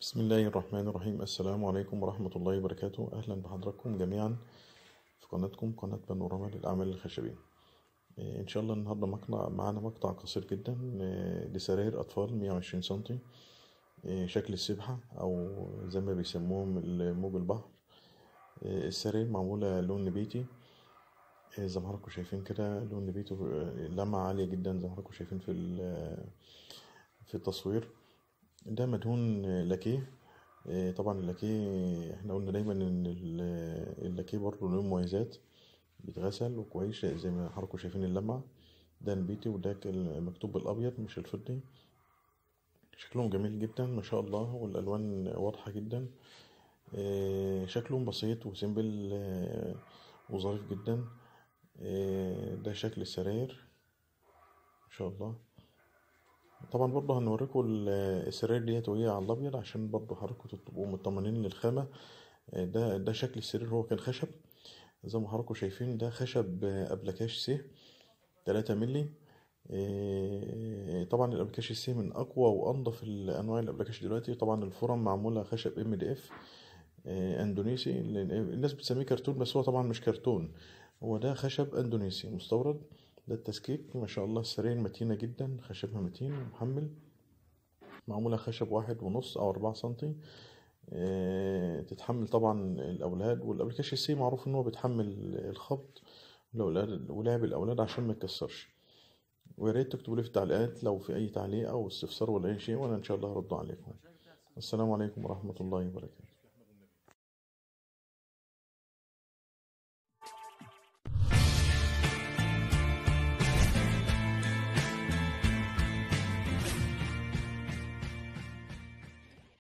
بسم الله الرحمن الرحيم السلام عليكم ورحمة الله وبركاته أهلا بحضراتكم جميعا في قناتكم قناة بانوراما للأعمال الخشبية إيه، إن شاء الله النهاردة مقطع معانا مقطع قصير جدا إيه، لسراير أطفال 120 سنتي إيه، شكل السبحة أو زي ما بيسموهم موج البحر السراير معمولة لون نبيتي زي ما حضراتكم شايفين كده لون نبيته آه، لمعة عالية جدا زي ما حضراتكم شايفين في آه، في التصوير ده مدهون لاكيه آه، طبعا اللاكيه احنا قلنا دايما ان اللاكيه برضه له مميزات بيتغسل وكويس زي ما حضراتكم شايفين اللمع ده نبيتي وده مكتوب بالابيض مش الفضي شكلهم جميل جدا ما شاء الله والالوان واضحه جدا آه، شكلهم بسيط وسيمبل آه، وظريف جدا ده شكل السراير ما شاء الله طبعا برضه هنوريكم السرير ديت وهي على الابيض عشان برضه حركه تبقوا مطمنين للخامه آه، ده ده شكل السرير هو كان خشب زي ما حضراتكم شايفين ده خشب آه، ابلكاش سي 3 مللي آه، طبعا الابلكاش السي من اقوى وانضف انواع الابلكاش دلوقتي طبعا الفرم معموله خشب ام دي اف اندونيسي الناس بتسميه كرتون بس هو طبعا مش كرتون هو ده خشب اندونيسي مستورد ده التسكيك ما شاء الله السرير متينة جدا خشبها متين ومحمل معمولة خشب واحد ونص أو أربعة سنتي آه، تتحمل طبعا الأولاد والأبلكيشن سي معروف إن هو بيتحمل الخبط ولعب الأولاد عشان ما يتكسرش ويا ريت تكتبوا لي في التعليقات لو في أي تعليق أو استفسار ولا أي شيء وأنا إن شاء الله هرد عليكم السلام عليكم ورحمة الله وبركاته